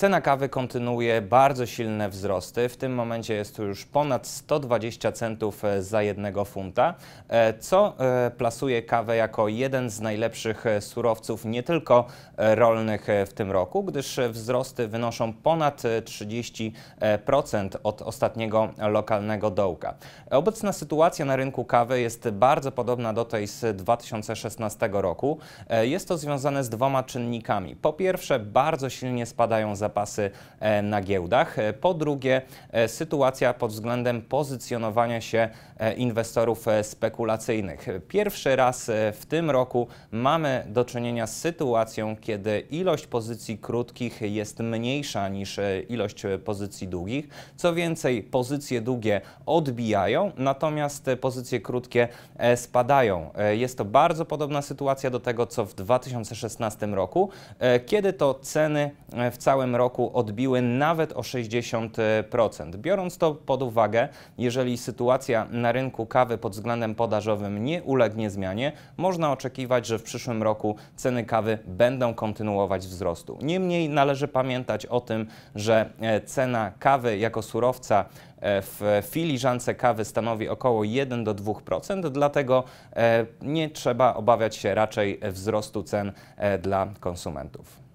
Cena kawy kontynuuje bardzo silne wzrosty. W tym momencie jest to już ponad 120 centów e, za jednego funta, e, co e, plasuje kawę jako jeden z najlepszych surowców nie tylko rolnych w tym roku, gdyż wzrosty wynoszą ponad 30% od ostatniego lokalnego dołka. Obecna sytuacja na rynku kawy jest bardzo podobna do tej z 2016 roku. Jest to związane z dwoma czynnikami. Po pierwsze, bardzo silnie spadają zapasy zapasy e, na giełdach. E, po drugie, e, sytuacja pod względem pozycjonowania się inwestorów spekulacyjnych. Pierwszy raz w tym roku mamy do czynienia z sytuacją, kiedy ilość pozycji krótkich jest mniejsza niż ilość pozycji długich. Co więcej, pozycje długie odbijają, natomiast pozycje krótkie spadają. Jest to bardzo podobna sytuacja do tego, co w 2016 roku, kiedy to ceny w całym roku odbiły nawet o 60%. Biorąc to pod uwagę, jeżeli sytuacja na rynku kawy pod względem podażowym nie ulegnie zmianie, można oczekiwać, że w przyszłym roku ceny kawy będą kontynuować wzrostu. Niemniej należy pamiętać o tym, że e, cena kawy jako surowca e, w filiżance kawy stanowi około 1 do 2%, dlatego e, nie trzeba obawiać się raczej wzrostu cen dla konsumentów.